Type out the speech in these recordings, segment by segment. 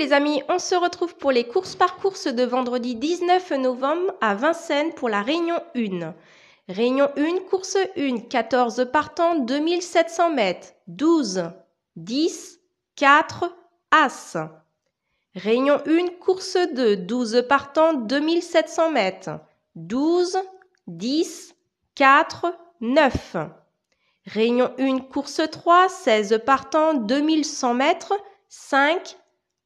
les amis, on se retrouve pour les courses par course de vendredi 19 novembre à Vincennes pour la Réunion 1. Réunion 1, course 1, 14 partants, 2700 mètres, 12, 10, 4, As. Réunion 1, course 2, 12 partants, 2700 mètres, 12, 10, 4, 9. Réunion 1, course 3, 16 partants, 2100 mètres, 5,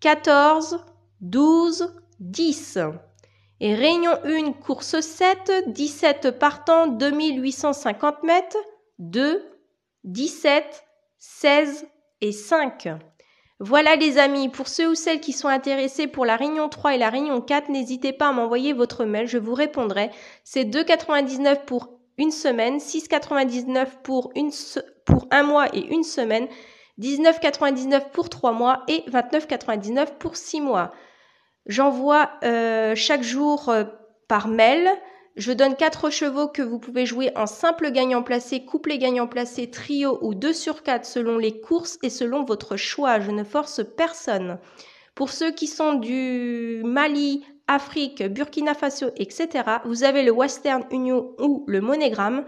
14, 12, 10. Et Réunion 1, course 7, 17 partants, 2850 mètres, 2, 17, 16 et 5. Voilà les amis, pour ceux ou celles qui sont intéressés pour la Réunion 3 et la Réunion 4, n'hésitez pas à m'envoyer votre mail, je vous répondrai. C'est 2,99 pour une semaine, 6,99 pour un mois et une semaine, 19,99 pour 3 mois et 29,99 pour 6 mois. J'envoie euh, chaque jour euh, par mail. Je donne 4 chevaux que vous pouvez jouer en simple gagnant placé, couplet gagnant placé, trio ou 2 sur 4 selon les courses et selon votre choix. Je ne force personne. Pour ceux qui sont du Mali, Afrique, Burkina Faso, etc., vous avez le Western Union ou le Monogramme.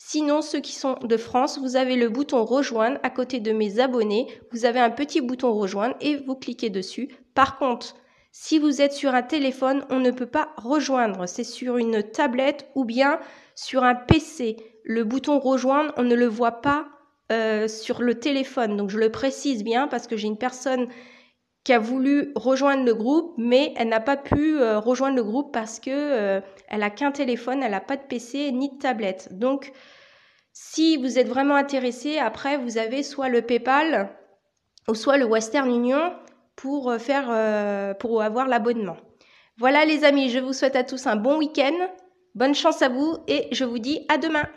Sinon, ceux qui sont de France, vous avez le bouton rejoindre à côté de mes abonnés. Vous avez un petit bouton rejoindre et vous cliquez dessus. Par contre, si vous êtes sur un téléphone, on ne peut pas rejoindre. C'est sur une tablette ou bien sur un PC. Le bouton rejoindre, on ne le voit pas euh, sur le téléphone. Donc je le précise bien parce que j'ai une personne qui a voulu rejoindre le groupe, mais elle n'a pas pu euh, rejoindre le groupe parce que n'a euh, elle a qu'un téléphone, elle n'a pas de PC ni de tablette. Donc, si vous êtes vraiment intéressé, après vous avez soit le PayPal ou soit le Western Union pour euh, faire pour avoir l'abonnement. Voilà les amis, je vous souhaite à tous un bon week-end, bonne chance à vous et je vous dis à demain.